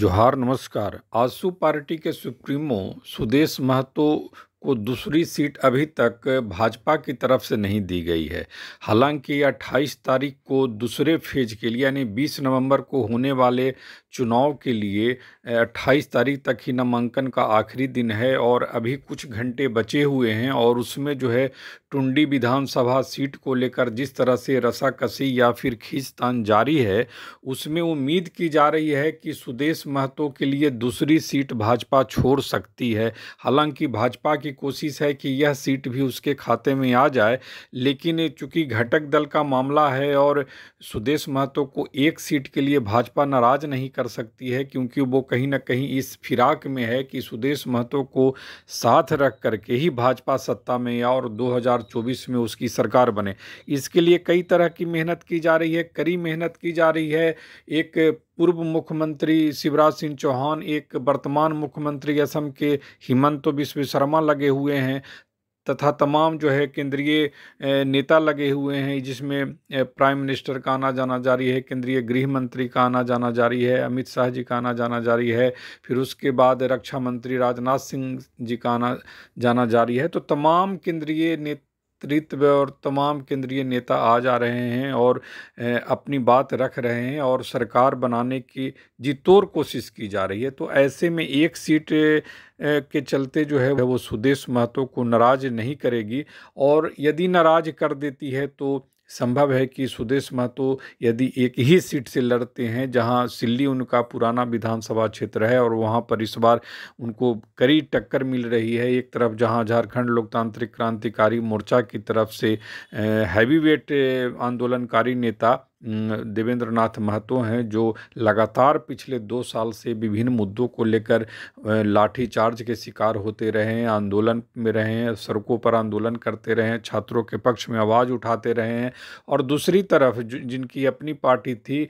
जोहार नमस्कार आसू पार्टी के सुप्रीमो सुदेश महतो को दूसरी सीट अभी तक भाजपा की तरफ से नहीं दी गई है हालांकि 28 तारीख को दूसरे फेज के लिए यानी 20 नवंबर को होने वाले चुनाव के लिए 28 तारीख तक ही नामांकन का आखिरी दिन है और अभी कुछ घंटे बचे हुए हैं और उसमें जो है टुंडी विधानसभा सीट को लेकर जिस तरह से रसाकसी या फिर खींचतान जारी है उसमें उम्मीद की जा रही है कि सुदेश महतो के लिए दूसरी सीट भाजपा छोड़ सकती है हालांकि भाजपा की कोशिश है कि यह सीट भी उसके खाते में आ जाए लेकिन चूंकि घटक दल का मामला है और सुदेश महतो को एक सीट के लिए भाजपा नाराज नहीं कर कर सकती है क्योंकि वो कहीं ना कहीं इस फिराक में है कि सुदेश महतो को साथ रख करके ही भाजपा सत्ता में या और 2024 में उसकी सरकार बने इसके लिए कई तरह की मेहनत की जा रही है कड़ी मेहनत की जा रही है एक पूर्व मुख्यमंत्री शिवराज सिंह चौहान एक वर्तमान मुख्यमंत्री असम के हिमंत तो विश्व शर्मा लगे हुए हैं तथा तमाम जो है केंद्रीय नेता लगे हुए हैं जिसमें प्राइम मिनिस्टर का आना जाना जारी है केंद्रीय गृह मंत्री का आना जाना जारी है अमित शाह जी का आना जाना जारी है फिर उसके बाद रक्षा मंत्री राजनाथ सिंह जी का आना जाना जारी है तो तमाम केंद्रीय नेता नेतृत्व और तमाम केंद्रीय नेता आ जा रहे हैं और अपनी बात रख रहे हैं और सरकार बनाने की जितोर कोशिश की जा रही है तो ऐसे में एक सीट के चलते जो है वो सुदेश महतो को नाराज नहीं करेगी और यदि नाराज कर देती है तो संभव है कि सुदेश महतो यदि एक ही सीट से लड़ते हैं जहां सिल्ली उनका पुराना विधानसभा क्षेत्र है और वहां पर इस बार उनको कड़ी टक्कर मिल रही है एक तरफ जहां झारखंड लोकतांत्रिक क्रांतिकारी मोर्चा की तरफ से हैवीवेट आंदोलनकारी नेता देवेंद्र नाथ महतो हैं जो लगातार पिछले दो साल से विभिन्न मुद्दों को लेकर लाठीचार्ज के शिकार होते रहे हैं आंदोलन में रहे हैं सड़कों पर आंदोलन करते रहे हैं छात्रों के पक्ष में आवाज़ उठाते रहे हैं और दूसरी तरफ जिनकी अपनी पार्टी थी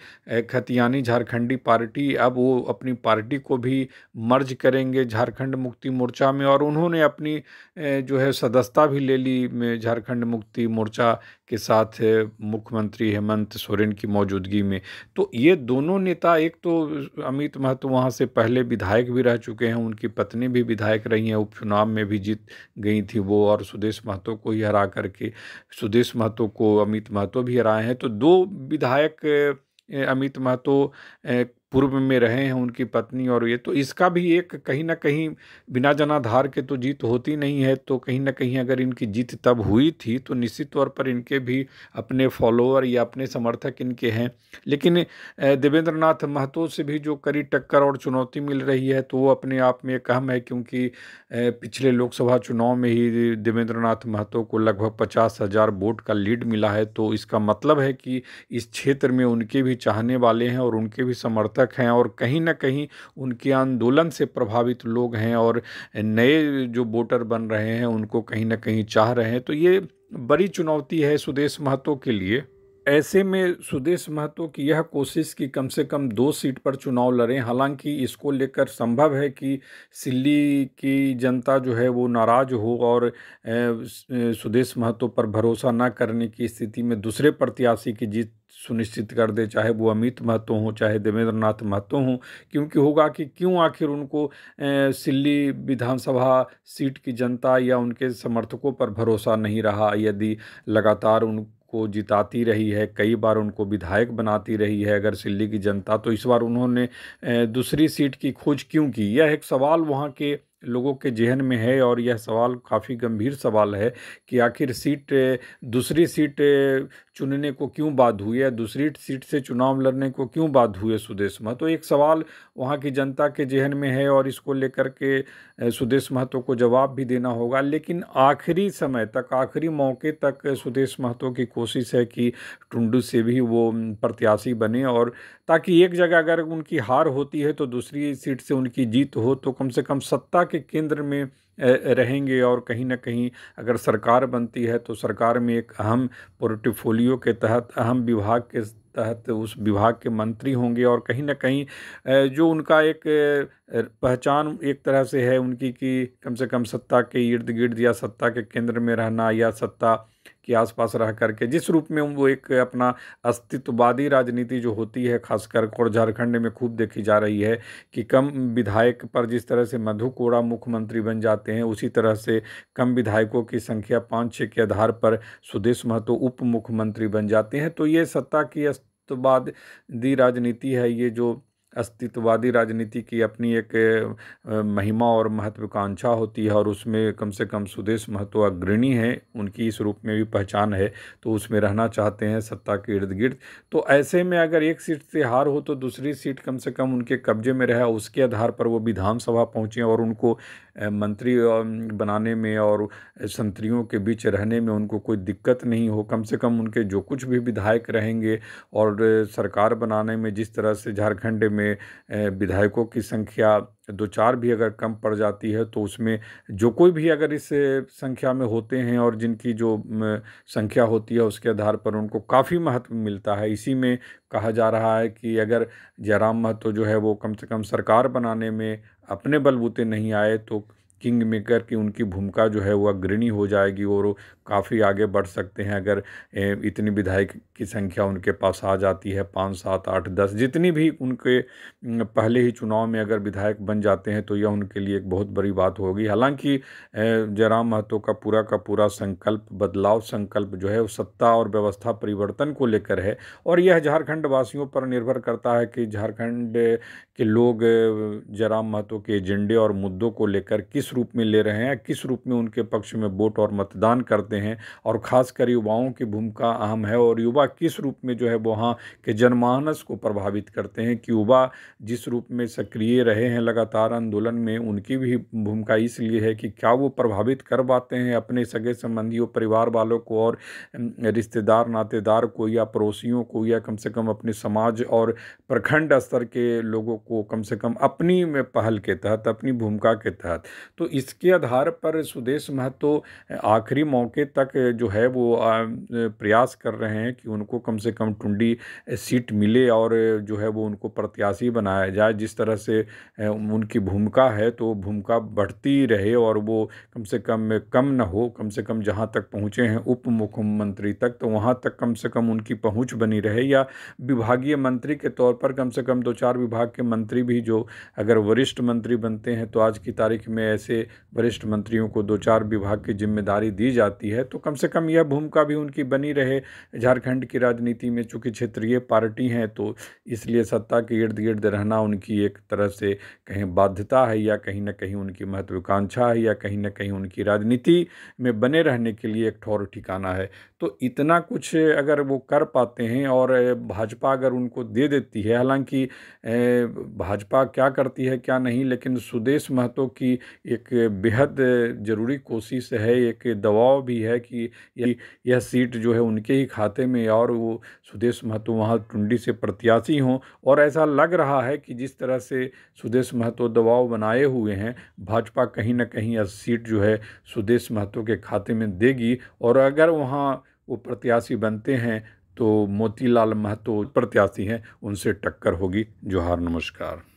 खतियानी झारखंडी पार्टी अब वो अपनी पार्टी को भी मर्ज करेंगे झारखंड मुक्ति मोर्चा में और उन्होंने अपनी जो है सदस्यता भी ले ली झारखंड मुक्ति मोर्चा के साथ मुख्यमंत्री हेमंत सोरेन सोरेन की मौजूदगी में तो ये दोनों नेता एक तो अमित महतो वहाँ से पहले विधायक भी रह चुके हैं उनकी पत्नी भी विधायक रही हैं उपचुनाव में भी जीत गई थी वो और सुदेश महतो को ही हरा करके सुदेश महतो को अमित महतो भी हराए हैं तो दो विधायक अमित महतो पूर्व में रहे हैं उनकी पत्नी और ये तो इसका भी एक कहीं ना कहीं बिना जनाधार के तो जीत होती नहीं है तो कहीं ना कहीं अगर इनकी जीत तब हुई थी तो निश्चित तौर पर इनके भी अपने फॉलोअर या अपने समर्थक इनके हैं लेकिन देवेंद्र नाथ महतो से भी जो कड़ी टक्कर और चुनौती मिल रही है तो वो अपने आप में एक अहम है क्योंकि पिछले लोकसभा चुनाव में ही देवेंद्र नाथ महतो को लगभग पचास हज़ार वोट का लीड मिला है तो इसका मतलब है कि इस क्षेत्र में उनके भी चाहने वाले हैं और उनके भी समर्थक चिंतक हैं और कहीं ना कहीं उनके आंदोलन से प्रभावित लोग हैं और नए जो वोटर बन रहे हैं उनको कहीं ना कहीं चाह रहे हैं तो ये बड़ी चुनौती है सुदेश महतो के लिए ऐसे में सुदेश महतो की यह कोशिश कि कम से कम दो सीट पर चुनाव लड़ें हालांकि इसको लेकर संभव है कि सिल्ली की जनता जो है वो नाराज हो और सुदेश महतो पर भरोसा ना करने की स्थिति में दूसरे प्रत्याशी की जीत सुनिश्चित कर दे चाहे वो अमित महतो हों चाहे देवेंद्र नाथ महतो हों क्योंकि होगा कि क्यों आखिर उनको सिल्ली विधानसभा सीट की जनता या उनके समर्थकों पर भरोसा नहीं रहा यदि लगातार उन को जिताती रही है कई बार उनको विधायक बनाती रही है अगर सिल्ली की जनता तो इस बार उन्होंने दूसरी सीट की खोज क्यों की यह एक सवाल वहाँ के लोगों के जहन में है और यह सवाल काफ़ी गंभीर सवाल है कि आखिर सीट दूसरी सीट चुनने को क्यों बाध हुई है दूसरी सीट से चुनाव लड़ने को क्यों बाध हुए सुदेश महतो तो एक सवाल वहाँ की जनता के जहन में है और इसको लेकर के सुदेश महतो को जवाब भी देना होगा लेकिन आखिरी समय तक आखिरी मौके तक सुदेश महतो की कोशिश है कि टुंडू से भी वो प्रत्याशी बने और ताकि एक जगह अगर उनकी हार होती है तो दूसरी सीट से उनकी जीत हो तो कम से कम सत्ता के केंद्र में रहेंगे और कहीं ना कहीं अगर सरकार बनती है तो सरकार में एक अहम पोर्टफोलियो के तहत अहम विभाग के तहत उस विभाग के मंत्री होंगे और कहीं ना कहीं जो उनका एक पहचान एक तरह से है उनकी कि कम से कम सत्ता के इर्द गिर्द या सत्ता के केंद्र में रहना या सत्ता के आसपास रह करके जिस रूप में वो एक अपना अस्तित्ववादी राजनीति जो होती है खासकर और झारखंड में खूब देखी जा रही है कि कम विधायक पर जिस तरह से मधु कोड़ा मुख्यमंत्री बन जाते हैं उसी तरह से कम विधायकों की संख्या पाँच छः के आधार पर सुदेश महतो उप मुख्यमंत्री बन जाते हैं तो ये सत्ता की अस्तित्ववादी राजनीति है ये जो अस्तित्ववादी राजनीति की अपनी एक महिमा और महत्वाकांक्षा होती है और उसमें कम से कम सुदेश महतो अग्रणी है उनकी इस रूप में भी पहचान है तो उसमें रहना चाहते हैं सत्ता के इर्द गिर्द तो ऐसे में अगर एक सीट से हार हो तो दूसरी सीट कम से कम उनके कब्जे में रहे उसके आधार पर वो विधानसभा पहुँचे और उनको मंत्री बनाने में और संतरियों के बीच रहने में उनको कोई दिक्कत नहीं हो कम से कम उनके जो कुछ भी विधायक रहेंगे और सरकार बनाने में जिस तरह से झारखंड में विधायकों की संख्या दो चार भी अगर कम पड़ जाती है तो उसमें जो कोई भी अगर इस संख्या में होते हैं और जिनकी जो संख्या होती है उसके आधार पर उनको काफ़ी महत्व मिलता है इसी में कहा जा रहा है कि अगर जयराम महतो जो है वो कम से कम सरकार बनाने में अपने बलबूते नहीं आए तो किंग मेकर की उनकी भूमिका जो है वह अग्रणी हो जाएगी और काफ़ी आगे बढ़ सकते हैं अगर इतनी विधायक की संख्या उनके पास आ जाती है पाँच सात आठ दस जितनी भी उनके पहले ही चुनाव में अगर विधायक बन जाते हैं तो यह उनके लिए एक बहुत बड़ी बात होगी हालांकि जयराम महतो का पूरा का पूरा संकल्प बदलाव संकल्प जो है वो सत्ता और व्यवस्था परिवर्तन को लेकर है और यह झारखंड वासियों पर निर्भर करता है कि झारखंड के लोग जयराम महतो के एजेंडे और मुद्दों को लेकर किस रूप में ले रहे हैं किस रूप में उनके पक्ष में वोट और मतदान करते हैं और ख़ासकर युवाओं की भूमिका अहम है और युवा किस रूप में जो है वहाँ के जनमानस को प्रभावित करते हैं कि युवा जिस रूप में सक्रिय रहे हैं लगातार आंदोलन में उनकी भी भूमिका इसलिए है कि क्या वो प्रभावित कर पाते हैं अपने सगे संबंधियों परिवार वालों को और रिश्तेदार नातेदार को या पड़ोसियों को या कम से कम अपने समाज और प्रखंड स्तर के लोगों को कम से कम अपनी में पहल के तहत अपनी भूमिका के तहत तो इसके आधार पर सुदेश महतो आखिरी मौके तक जो है वो प्रयास कर रहे हैं कि उनको कम से कम टुंडी सीट मिले और जो है वो उनको प्रत्याशी बनाया जाए जिस तरह से उनकी भूमिका है तो भूमिका बढ़ती रहे और वो कम से कम कम न हो कम से कम जहाँ तक पहुँचे हैं उप मुख्यमंत्री तक तो वहाँ तक कम से कम उनकी पहुँच बनी रहे या विभागीय मंत्री के तौर पर कम से कम दो चार विभाग के मंत्री भी जो अगर वरिष्ठ मंत्री बनते हैं तो आज की तारीख में जैसे वरिष्ठ मंत्रियों को दो चार विभाग की जिम्मेदारी दी जाती है तो कम से कम यह भूमिका भी उनकी बनी रहे झारखंड की राजनीति में चूंकि क्षेत्रीय पार्टी हैं तो इसलिए सत्ता के इर्द गिर्द रहना उनकी एक तरह से कहीं बाध्यता है या कहीं ना कहीं उनकी महत्वाकांक्षा है या कहीं ना कहीं उनकी राजनीति में बने रहने के लिए एक ठौर ठिकाना है तो इतना कुछ अगर वो कर पाते हैं और भाजपा अगर उनको दे देती है हालांकि भाजपा क्या करती है क्या नहीं लेकिन सुदेश महतो की एक बेहद ज़रूरी कोशिश है एक दबाव भी है कि यह सीट जो है उनके ही खाते में और वो सुदेश महतो वहाँ टुंडी से प्रत्याशी हों और ऐसा लग रहा है कि जिस तरह से सुदेश महतो दबाव बनाए हुए हैं भाजपा कहीं ना कहीं यह सीट जो है सुदेश महतो के खाते में देगी और अगर वहाँ वो प्रत्याशी बनते हैं तो मोतीलाल महतो प्रत्याशी हैं उनसे टक्कर होगी जोहार नमस्कार